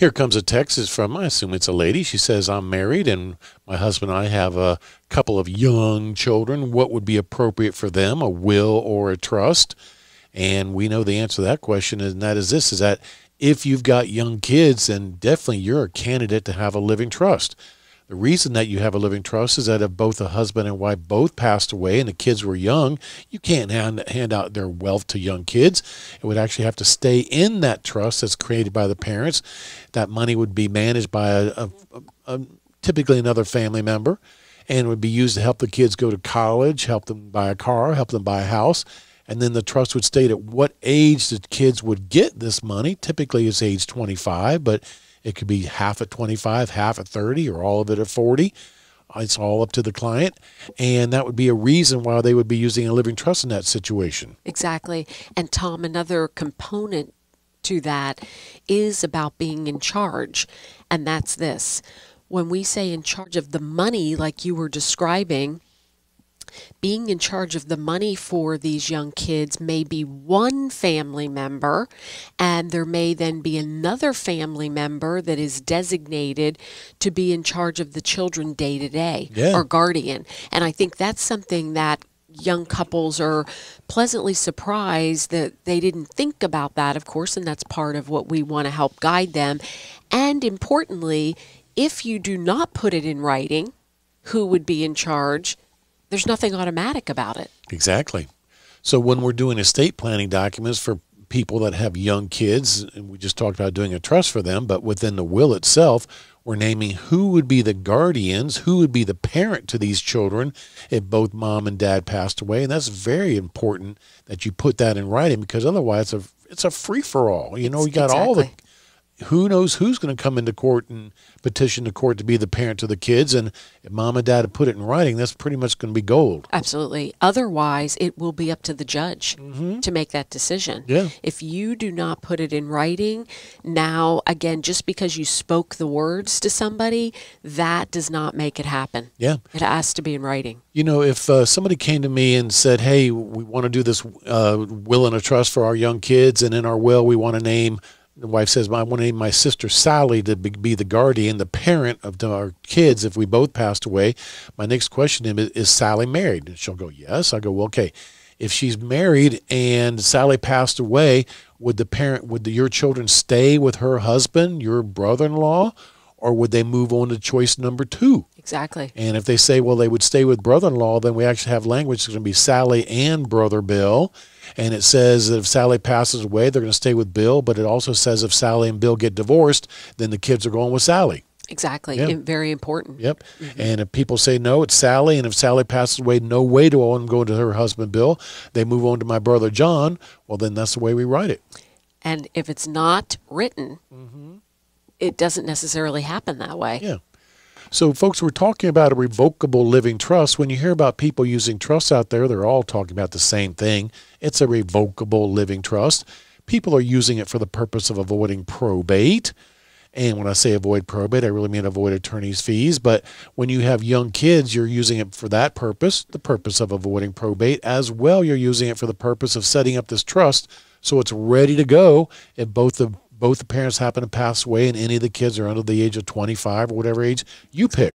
Here comes a text is from, I assume it's a lady. She says, I'm married and my husband and I have a couple of young children. What would be appropriate for them, a will or a trust? And we know the answer to that question, and that is this, is that if you've got young kids, then definitely you're a candidate to have a living trust. The reason that you have a living trust is that if both a husband and wife both passed away and the kids were young, you can't hand, hand out their wealth to young kids. It would actually have to stay in that trust that's created by the parents. That money would be managed by a, a, a, typically another family member and would be used to help the kids go to college, help them buy a car, help them buy a house. And then the trust would state at what age the kids would get this money. Typically, it's age 25, but it could be half at 25, half at 30, or all of it at 40. It's all up to the client. And that would be a reason why they would be using a living trust in that situation. Exactly. And Tom, another component to that is about being in charge. And that's this when we say in charge of the money, like you were describing, being in charge of the money for these young kids may be one family member, and there may then be another family member that is designated to be in charge of the children day to day or guardian. And I think that's something that young couples are pleasantly surprised that they didn't think about that, of course, and that's part of what we want to help guide them. And importantly, if you do not put it in writing, who would be in charge? there's nothing automatic about it. Exactly. So when we're doing estate planning documents for people that have young kids, and we just talked about doing a trust for them, but within the will itself, we're naming who would be the guardians, who would be the parent to these children if both mom and dad passed away. And that's very important that you put that in writing because otherwise it's a, it's a free for all. You know, you got exactly. all the who knows who's going to come into court and petition the court to be the parent to the kids. And if mom and dad have put it in writing, that's pretty much going to be gold. Absolutely. Otherwise, it will be up to the judge mm-hmm. to make that decision. Yeah. If you do not put it in writing, now, again, just because you spoke the words to somebody, that does not make it happen. Yeah. It has to be in writing. You know, if uh, somebody came to me and said, hey, we want to do this uh, will and a trust for our young kids, and in our will, we want to name the wife says, I want to name my sister Sally to be the guardian, the parent of our kids if we both passed away. My next question is, is Sally married? And she'll go, yes. I go, well, okay. If she's married and Sally passed away, would the parent, would the, your children stay with her husband, your brother-in-law, or would they move on to choice number two? Exactly. And if they say, well, they would stay with brother in law, then we actually have language that's going to be Sally and brother Bill. And it says that if Sally passes away, they're going to stay with Bill. But it also says if Sally and Bill get divorced, then the kids are going with Sally. Exactly. Yep. Very important. Yep. Mm -hmm. And if people say no, it's Sally. And if Sally passes away, no way to I'm to her husband Bill. They move on to my brother John. Well, then that's the way we write it. And if it's not written, mm -hmm it doesn't necessarily happen that way. Yeah. So, folks, we're talking about a revocable living trust. When you hear about people using trusts out there, they're all talking about the same thing. It's a revocable living trust. People are using it for the purpose of avoiding probate. And when I say avoid probate, I really mean avoid attorney's fees. But when you have young kids, you're using it for that purpose, the purpose of avoiding probate. As well, you're using it for the purpose of setting up this trust so it's ready to go if both the both the parents happen to pass away and any of the kids are under the age of 25 or whatever age you pick.